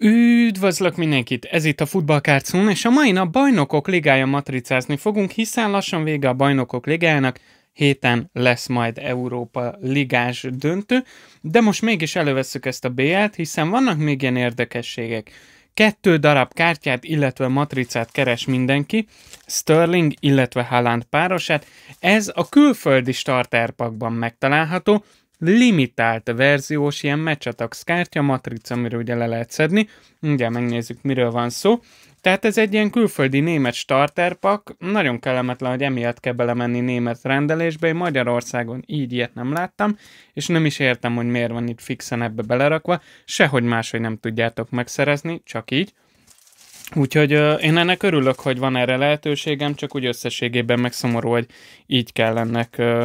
Üdvözlök mindenkit! Ez itt a Futballkárcún, és a mai nap Bajnokok Ligája matricázni fogunk, hiszen lassan vége a Bajnokok Ligájának, héten lesz majd Európa Ligás döntő, de most mégis elővesszük ezt a BL-t, hiszen vannak még ilyen érdekességek. Kettő darab kártyát, illetve matricát keres mindenki, Sterling, illetve Haaland párosát. Ez a külföldi starterpakban megtalálható, limitált verziós ilyen meccsatax kártya, matrica, amiről ugye le lehet szedni. Ugye megnézzük, miről van szó. Tehát ez egy ilyen külföldi német starterpak, nagyon kellemetlen, hogy emiatt kell belemenni német rendelésbe, én Magyarországon így ilyet nem láttam, és nem is értem, hogy miért van itt fixen ebbe belerakva, sehogy máshogy nem tudjátok megszerezni, csak így. Úgyhogy ö, én ennek örülök, hogy van erre lehetőségem, csak úgy összességében megszomorú, hogy így kell ennek ö,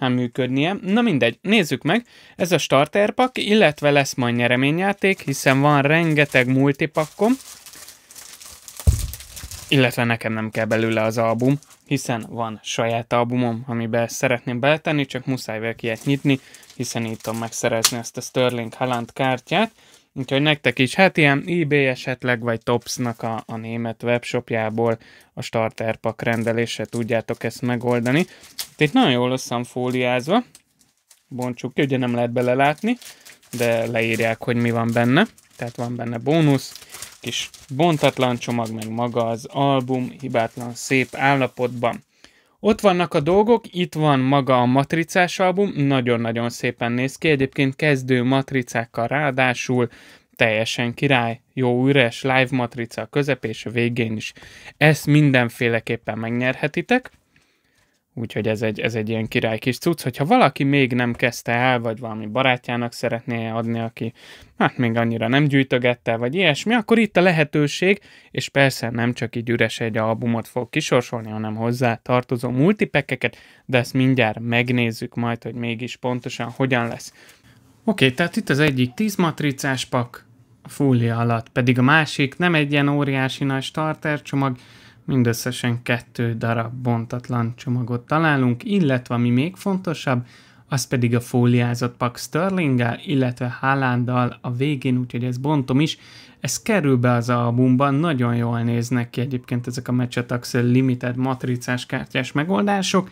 ám működnie. Na mindegy, nézzük meg. Ez a starter pak, illetve lesz majd nyereményjáték, hiszen van rengeteg multipakkom. Illetve nekem nem kell belőle az album, hiszen van saját albumom, amiben szeretném beletenni, csak muszáj vele nyitni, hiszen itt tudom megszerezni ezt a Sterling Haaland kártyát. Úgyhogy nektek is, hát ilyen eBay esetleg, vagy Topsnak a, a német webshopjából a Starter pak rendelése tudjátok ezt megoldani. Itt nagyon jól összem fóliázva, bontsuk ki, ugye nem lehet belelátni, de leírják, hogy mi van benne. Tehát van benne bónusz, kis bontatlan csomag, meg maga az album hibátlan szép állapotban. Ott vannak a dolgok, itt van maga a matricás album, nagyon-nagyon szépen néz ki, egyébként kezdő matricákkal ráadásul, teljesen király, jó üres live matrica a közepés, és a végén is. Ezt mindenféleképpen megnyerhetitek. Úgyhogy ez egy, ez egy ilyen király kis cucc, hogyha valaki még nem kezdte el, vagy valami barátjának szeretné adni, aki hát még annyira nem gyűjtögette, vagy ilyesmi, akkor itt a lehetőség, és persze nem csak így üres egy albumot fog kisorsolni, hanem hozzá tartozó multipekeket, de ezt mindjárt megnézzük majd, hogy mégis pontosan hogyan lesz. Oké, okay, tehát itt az egyik 10 matricás pak, a alatt, pedig a másik nem egy ilyen óriási nagy starter csomag, mindösszesen kettő darab bontatlan csomagot találunk, illetve ami még fontosabb, az pedig a fóliázott pak Sterlinggel, illetve Hálándal a végén, úgyhogy ez bontom is. Ez kerül be az albumban, nagyon jól néznek ki egyébként ezek a Matchataxel Limited matricás kártyás megoldások,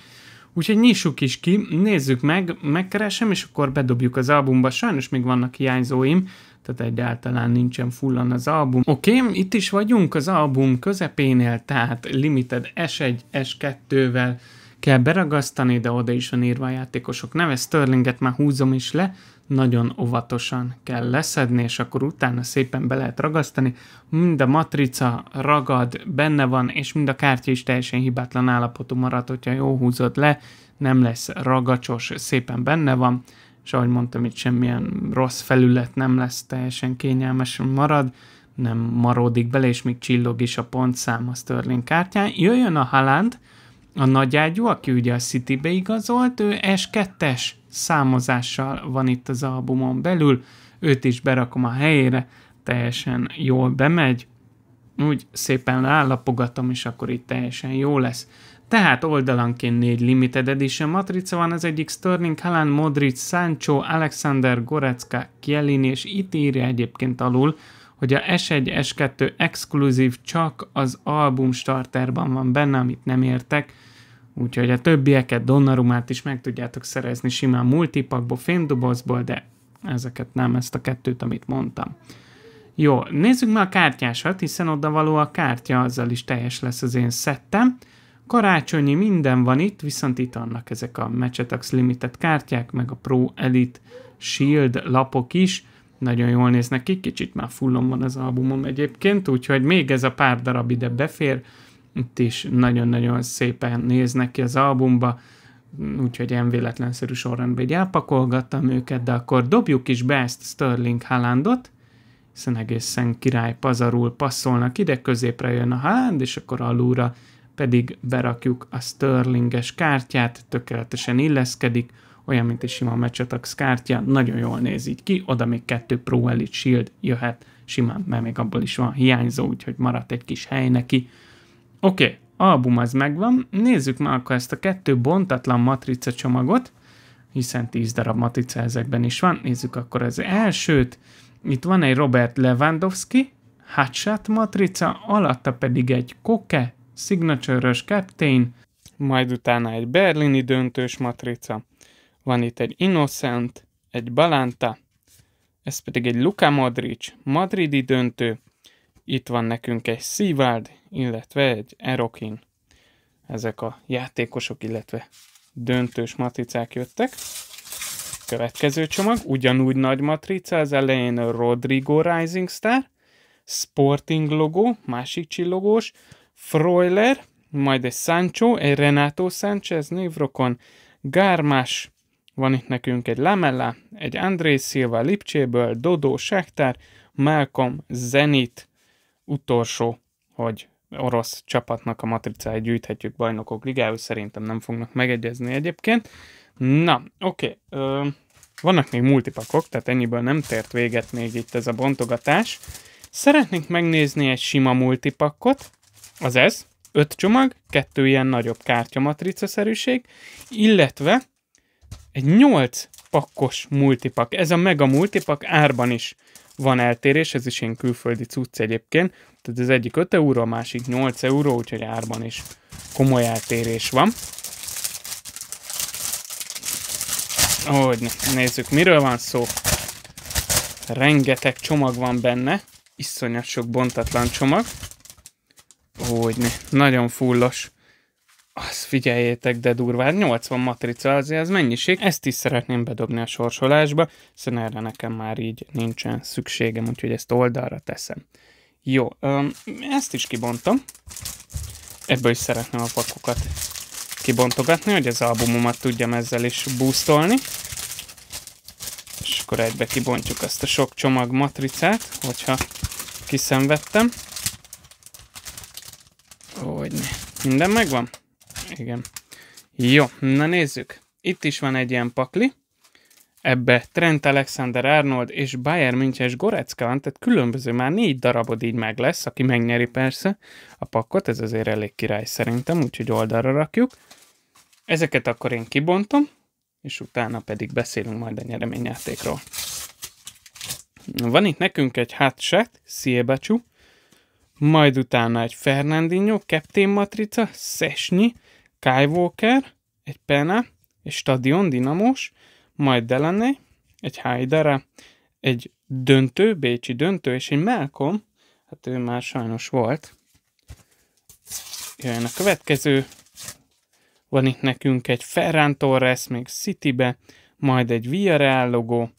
úgyhogy nyissuk is ki, nézzük meg, megkeresem, és akkor bedobjuk az albumba. Sajnos még vannak hiányzóim, tehát egyáltalán nincsen fullan az album. Oké, okay, itt is vagyunk az album közepénél, tehát Limited S1, S2-vel kell beragasztani, de oda is van írva a játékosok neve, Sterlinget már húzom is le, nagyon óvatosan kell leszedni, és akkor utána szépen be lehet ragasztani. Mind a matrica ragad, benne van, és mind a kártya is teljesen hibátlan állapotú marad, hogyha jó húzod le, nem lesz ragacsos, szépen benne van és ahogy mondtam, itt semmilyen rossz felület nem lesz, teljesen kényelmes, marad, nem maródik bele, és még csillog is a pontszám a Sterling kártyán. Jöjjön a Haaland, a nagyágyú, aki ugye a Citybe igazolt, ő S2-es számozással van itt az albumon belül, őt is berakom a helyére, teljesen jól bemegy, úgy szépen leállapogatom, és akkor itt teljesen jó lesz. Tehát oldalanként négy limited edition matrica van, az egyik Sterling, Haaland, Modric, Sancho, Alexander, Goretzka, Kielin, és itt írja egyébként alul, hogy a S1, S2 exkluzív csak az album starterban van benne, amit nem értek, úgyhogy a többieket, Donnarumát is meg tudjátok szerezni simán multipakból, fémdobozból, de ezeket nem, ezt a kettőt, amit mondtam. Jó, nézzük meg a kártyásat, hiszen oda való a kártya, azzal is teljes lesz az én szettem. Karácsonyi minden van itt, viszont itt annak ezek a Matchetax Limited kártyák, meg a Pro Elite Shield lapok is. Nagyon jól néznek ki, kicsit már fullon van az albumom egyébként, úgyhogy még ez a pár darab ide befér. Itt is nagyon-nagyon szépen néznek ki az albumba, úgyhogy én véletlenszerű sorrendben így elpakolgattam őket, de akkor dobjuk is be ezt Sterling Halandot, hiszen egészen király pazarul passzolnak ide, középre jön a Haaland, és akkor alulra pedig berakjuk a Sterlinges kártyát, tökéletesen illeszkedik, olyan, mint egy sima Matchatax kártya, nagyon jól néz így ki, oda még kettő Pro Elite Shield jöhet simán, mert még abból is van hiányzó, úgyhogy maradt egy kis hely neki. Oké, okay, album az megvan, nézzük már akkor ezt a kettő bontatlan matrica csomagot, hiszen 10 darab matrica ezekben is van, nézzük akkor az elsőt, itt van egy Robert Lewandowski, Hatshot matrica, alatta pedig egy Koke, signature Captain, majd utána egy berlini döntős matrica. Van itt egy Innocent, egy Balanta, ez pedig egy Luka Modric, madridi döntő, itt van nekünk egy Seawald, illetve egy Erokin. Ezek a játékosok, illetve döntős matricák jöttek. Következő csomag, ugyanúgy nagy matrica, az elején Rodrigo Rising Star, Sporting logó, másik csillogós, Froiler, majd egy Sancho, egy Renato Sánchez névrokon, Gármás, van itt nekünk egy Lamella, egy André Silva Lipcséből, Dodó Sektár, Malcolm Zenit, utolsó, hogy orosz csapatnak a matricáját gyűjthetjük bajnokok ligához, szerintem nem fognak megegyezni egyébként. Na, oké, okay. vannak még multipakok, tehát ennyiből nem tért véget még itt ez a bontogatás. Szeretnénk megnézni egy sima multipakot, az ez, öt csomag, kettő ilyen nagyobb kártyamatrica-szerűség, illetve egy 8 pakkos multipak. Ez a mega multipak árban is van eltérés, ez is én külföldi cucc egyébként, tehát az egyik 5 euró, a másik 8 euró, úgyhogy árban is komoly eltérés van. Ahogy nézzük, miről van szó. Rengeteg csomag van benne, iszonyat sok bontatlan csomag. Hogyne. Nagyon fullos. Az figyeljétek, de durván hát 80 matrica, azért ez mennyiség. Ezt is szeretném bedobni a sorsolásba, hiszen erre nekem már így nincsen szükségem, úgyhogy ezt oldalra teszem. Jó, ezt is kibontom. Ebből is szeretném a pakokat kibontogatni, hogy az albumomat tudjam ezzel is boostolni. És akkor egybe kibontjuk azt a sok csomag matricát, hogyha kiszenvedtem. Minden megvan? Igen. Jó, na nézzük. Itt is van egy ilyen pakli. Ebbe Trent Alexander-Arnold és Bayern München és van, tehát különböző már négy darabod így meg lesz, aki megnyeri persze a pakkot, ez azért elég király szerintem, úgyhogy oldalra rakjuk. Ezeket akkor én kibontom, és utána pedig beszélünk majd a nyereményjátékról. Van itt nekünk egy hátság, Sziebácsú, majd utána egy Fernandinho, Captain Matrica, Sesnyi, Kai Walker, egy Pena, egy Stadion Dinamos, majd Delaney, egy Haidara, egy döntő, Bécsi döntő, és egy Malcolm, hát ő már sajnos volt. Jön a következő, van itt nekünk egy Ferran Torres, még Citybe, majd egy Villarreal logó,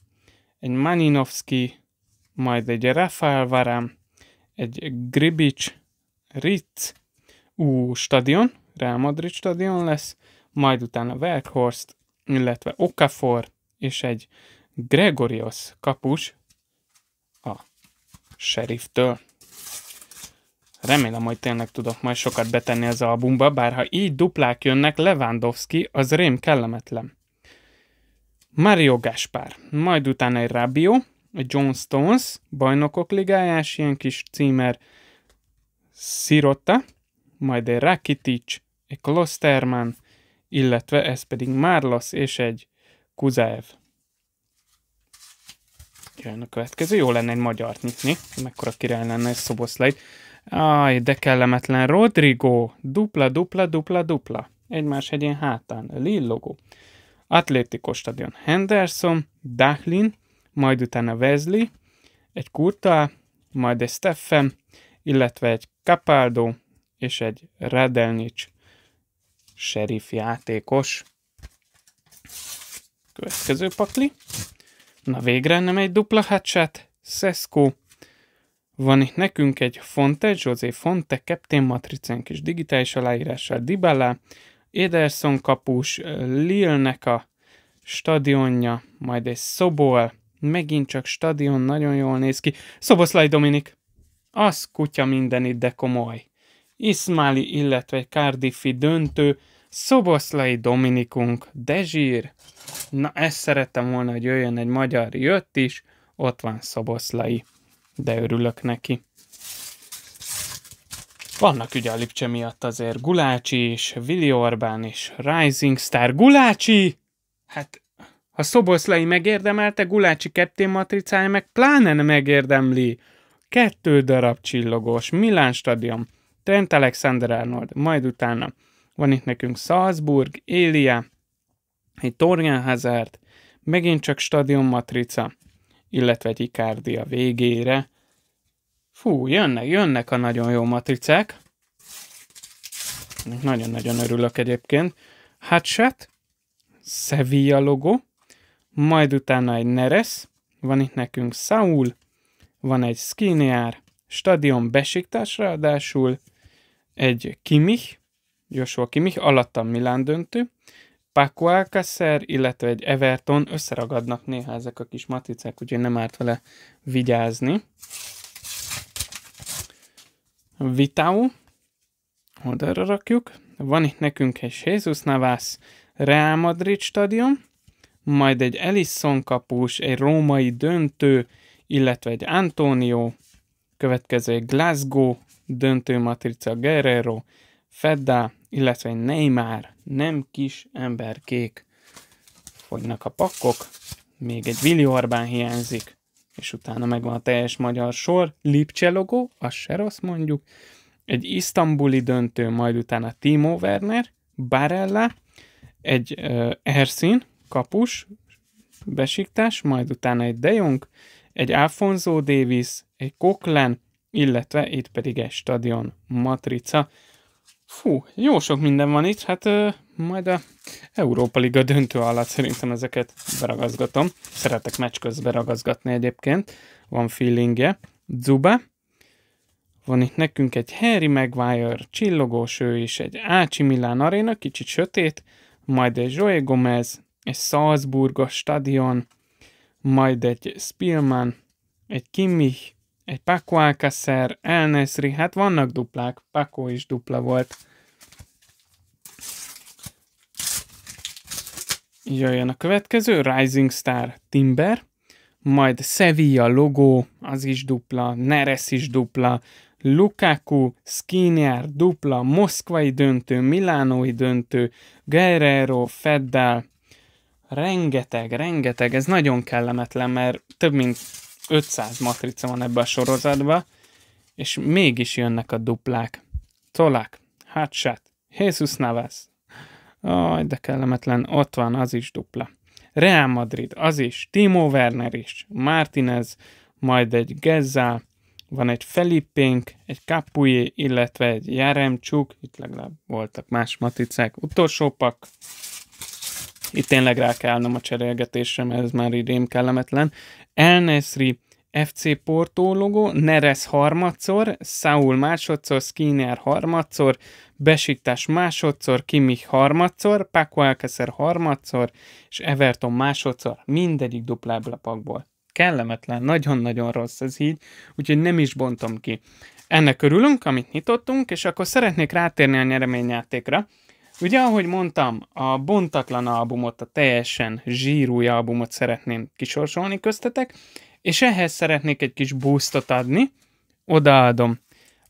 egy Maninovski, majd egy Rafael Varane, egy Gribic Ritz ú stadion, Real Madrid stadion lesz, majd utána Verkhorst, illetve Okafor, és egy Gregorios kapus a seriftől. Remélem, hogy tényleg tudok majd sokat betenni az albumba, bár ha így duplák jönnek, Lewandowski az rém kellemetlen. Mario Gaspar, majd utána egy Rabiot, a John Stones, bajnokok ligájás, ilyen kis címer Sirota, majd egy Rakitic, egy Klosterman, illetve ez pedig Marlos és egy Kuzáev. Jön a következő, jó lenne egy magyart nyitni, mekkora király lenne egy szoboszlai. Aj, de kellemetlen. Rodrigo, dupla, dupla, dupla, dupla. Egymás hegyén hátán, Lillogó. Atlético stadion, Henderson, Dahlin, majd utána Wesley, egy Kurta, majd egy Steffen, illetve egy Capaldo és egy Radelnic sheriff játékos. Következő pakli. Na végre nem egy dupla hatsát, Szeszkó. Van itt nekünk egy Fonte, José Fonte, Captain Matricen kis digitális aláírással, Dybala, Ederson kapus, Lilnek a stadionja, majd egy Szobol, Megint csak stadion, nagyon jól néz ki. Szoboszlai Dominik. Az kutya itt, de komoly. Ismáli, illetve egy Cardiffi döntő, Szoboszlai Dominikunk, Dezsír. Na, ezt szerettem volna, hogy jöjjön egy magyar, jött is, ott van Szoboszlai, de örülök neki. Vannak ugye a Lipcse miatt azért Gulácsi is, Vili Orbán is, Rising Star. Gulácsi! Hát ha Szoboszlai megérdemelte, Gulácsi Keptén matricája meg pláne megérdemli. Kettő darab csillogós, Milán stadion, Trent Alexander Arnold, majd utána van itt nekünk Salzburg, Élia, egy Torgan Hazard, megint csak stadion matrica, illetve egy Icardi a végére. Fú, jönnek, jönnek a nagyon jó matricák. Nagyon-nagyon örülök egyébként. Hatchet, Sevilla logo, majd utána egy Neres, van itt nekünk Saul, van egy Skiniar, stadion Besiktas ráadásul, egy Kimich, Joshua Kimich, alatta Milán döntő, Paco Alcacer, illetve egy Everton, összeragadnak néha ezek a kis matricák, úgyhogy nem árt vele vigyázni. Vitau, oda rakjuk, van itt nekünk egy Jesus Navas Real Madrid stadion, majd egy Ellison kapus, egy római döntő, illetve egy Antonio, következő egy Glasgow, döntő matrica Guerrero, Fedda, illetve egy Neymar, nem kis emberkék. Fogynak a pakkok, még egy Willi Orbán hiányzik, és utána megvan a teljes magyar sor, Lipcse logó, az se rossz mondjuk, egy isztambuli döntő, majd utána Timo Werner, Barella, egy uh, Erszin, kapus, besiktás, majd utána egy De Jong, egy Alfonso Davis, egy Koklen, illetve itt pedig egy stadion matrica. Fú, jó sok minden van itt, hát ö, majd a Európa Liga döntő alatt szerintem ezeket beragazgatom. Szeretek meccs közben ragazgatni egyébként, van feelingje. Zuba, van itt nekünk egy Harry Maguire, csillogós ő is, egy Ácsi Milán aréna, kicsit sötét, majd egy Joey Gomez, egy Salzburgos stadion, majd egy Spielman, egy Kimmich, egy Paco Alcacer, Elnesri, hát vannak duplák, Paco is dupla volt. Jöjjön a következő, Rising Star Timber, majd Sevilla logó, az is dupla, Neres is dupla, Lukaku, Skinner dupla, moszkvai döntő, milánói döntő, Guerrero, Feddel, Rengeteg, rengeteg, ez nagyon kellemetlen, mert több mint 500 matrica van ebbe a sorozatba, és mégis jönnek a duplák. Tolák, hátsát, Jesus Navas. Aj, de kellemetlen, ott van, az is dupla. Real Madrid, az is, Timo Werner is, Martinez, majd egy Gezza, van egy Felipénk, egy Kapujé, illetve egy Jaremcsuk, itt legalább voltak más maticák, utolsó pak, itt tényleg rá kell állnom a cserélgetésre, mert ez már idén kellemetlen. Elnesri FC Porto logó, Neres harmadszor, Saul másodszor, Skinner harmadszor, Besiktás másodszor, Kimi harmadszor, Paco Alcacer harmadszor, és Everton másodszor, mindegyik duplább lapakból. Kellemetlen, nagyon-nagyon rossz ez így, úgyhogy nem is bontom ki. Ennek örülünk, amit nyitottunk, és akkor szeretnék rátérni a nyereményjátékra. Ugye, ahogy mondtam, a bontatlan albumot, a teljesen zsírúj albumot szeretném kisorsolni köztetek, és ehhez szeretnék egy kis boostot adni. Odaadom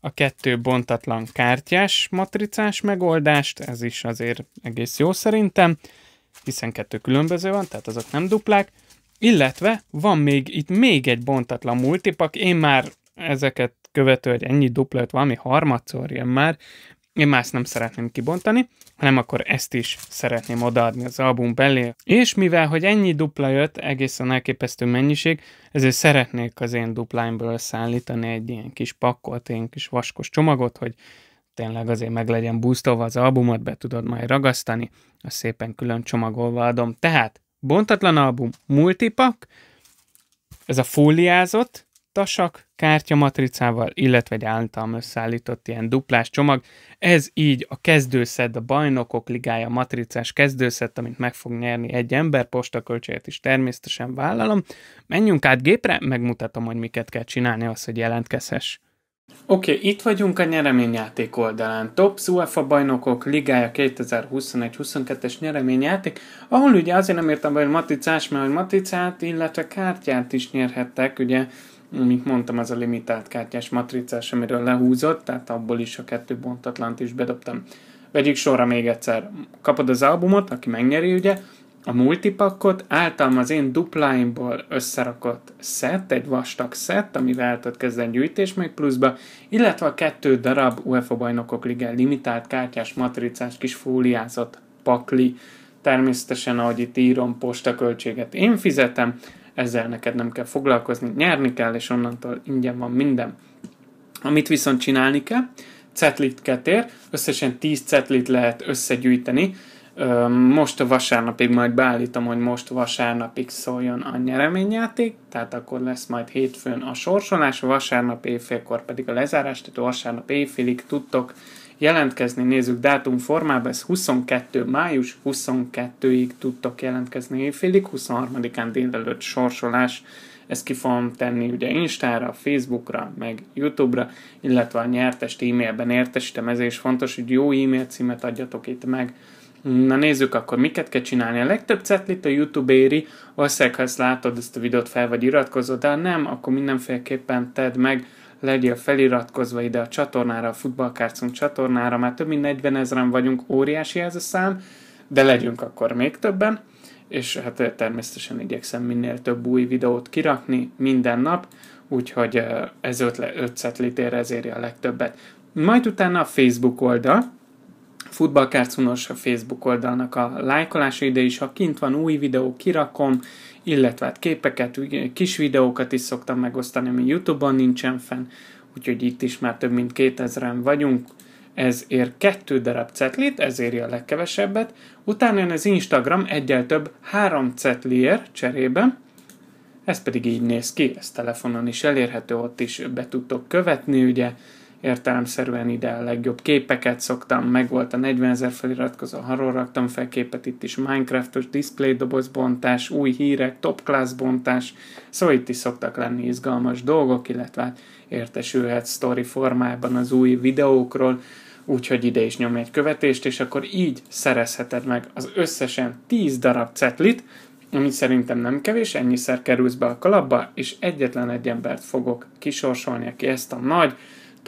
a kettő bontatlan kártyás matricás megoldást, ez is azért egész jó szerintem, hiszen kettő különböző van, tehát azok nem duplák, illetve van még itt még egy bontatlan multipak, én már ezeket követő, hogy ennyi dupla, valami harmadszor jön már, én más nem szeretném kibontani, hanem akkor ezt is szeretném odaadni az album belé. És mivel, hogy ennyi dupla jött, egészen elképesztő mennyiség, ezért szeretnék az én duplányból szállítani egy ilyen kis pakkot, ilyen kis vaskos csomagot, hogy tényleg azért meg legyen búztolva az albumot, be tudod majd ragasztani, A szépen külön csomagolva adom. Tehát bontatlan album, multipak, ez a fóliázott tasak, kártyamatricával, illetve egy általam összeállított ilyen duplás csomag. Ez így a kezdőszed, a bajnokok ligája matricás kezdőszed, amit meg fog nyerni egy ember, postaköltséget is természetesen vállalom. Menjünk át gépre, megmutatom, hogy miket kell csinálni az, hogy jelentkezhess. Oké, okay, itt vagyunk a nyereményjáték oldalán. Tops UEFA bajnokok ligája 2021-22-es nyereményjáték, ahol ugye azért nem értem be, hogy maticás, mert hogy maticát, illetve kártyát is nyerhettek, ugye mint mondtam, az a limitált kártyás matricás, amiről lehúzott, tehát abból is a kettő bontatlant is bedobtam. Vegyük sorra még egyszer. Kapod az albumot, aki megnyeri ugye, a multipakkot, általam az én dupláimból összerakott szett, egy vastag szett, amivel el tudod kezdeni gyűjtés még pluszba, illetve a kettő darab UEFA bajnokok ligá limitált kártyás matricás kis fóliázott pakli, természetesen ahogy itt írom postaköltséget én fizetem, ezzel neked nem kell foglalkozni, nyerni kell, és onnantól ingyen van minden. Amit viszont csinálni kell, cetlit ér, összesen 10 cetlit lehet összegyűjteni, most a vasárnapig majd beállítom, hogy most vasárnapig szóljon a nyereményjáték, tehát akkor lesz majd hétfőn a sorsolás, vasárnap éjfélkor pedig a lezárás, tehát vasárnap éjfélig tudtok jelentkezni, nézzük dátum formában, ez 22. május, 22-ig tudtok jelentkezni éjfélig, 23-án délelőtt sorsolás, ezt ki fogom tenni ugye Instára, Facebookra, meg Youtube-ra, illetve a nyertest e-mailben értesítem, ezért is fontos, hogy jó e-mail címet adjatok itt meg. Na nézzük akkor, miket kell csinálni. A legtöbb cetlit a YouTube éri, valószínűleg ha ezt látod, ezt a videót fel vagy iratkozod, de ha nem, akkor mindenféleképpen tedd meg, legyél feliratkozva ide a csatornára, a Futballkárcunk csatornára, már több mint 40 ezeren vagyunk, óriási ez a szám, de legyünk akkor még többen, és hát eh, természetesen igyekszem minél több új videót kirakni minden nap, úgyhogy eh, ez 5 ötlet, ötszet a legtöbbet. Majd utána a Facebook oldal, futballkárcunos a Facebook oldalnak a lájkolása ide is, ha kint van új videó, kirakom, illetve hát képeket, kis videókat is szoktam megosztani, ami Youtube-on nincsen fenn, úgyhogy itt is már több mint 2000-en vagyunk, ez ér kettő darab cetlit, ez éri a legkevesebbet, utána jön az Instagram egyel több három cetliért cserében, ez pedig így néz ki, ez telefonon is elérhető, ott is be tudtok követni, ugye, értelemszerűen ide a legjobb képeket szoktam, meg volt a 40 ezer feliratkozó, arról raktam fel képet itt is, Minecraftos display doboz bontás, új hírek, top class bontás, szóval itt is szoktak lenni izgalmas dolgok, illetve hát értesülhet story formában az új videókról, úgyhogy ide is nyomj egy követést, és akkor így szerezheted meg az összesen 10 darab cetlit, ami szerintem nem kevés, ennyiszer kerülsz be a kalapba, és egyetlen egy embert fogok kisorsolni, aki ezt a nagy,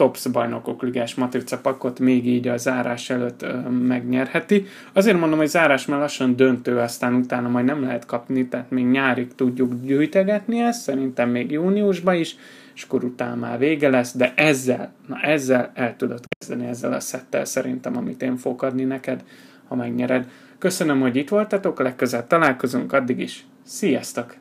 TOPS bajnokok ligás matrica pakot még így a zárás előtt ö, megnyerheti. Azért mondom, hogy zárás már lassan döntő, aztán utána majd nem lehet kapni, tehát még nyárig tudjuk gyűjtegetni ezt, szerintem még júniusban is, és akkor utána már vége lesz, de ezzel, na ezzel el tudod kezdeni, ezzel a szettel szerintem, amit én fogok adni neked, ha megnyered. Köszönöm, hogy itt voltatok, legközelebb találkozunk, addig is, sziasztok!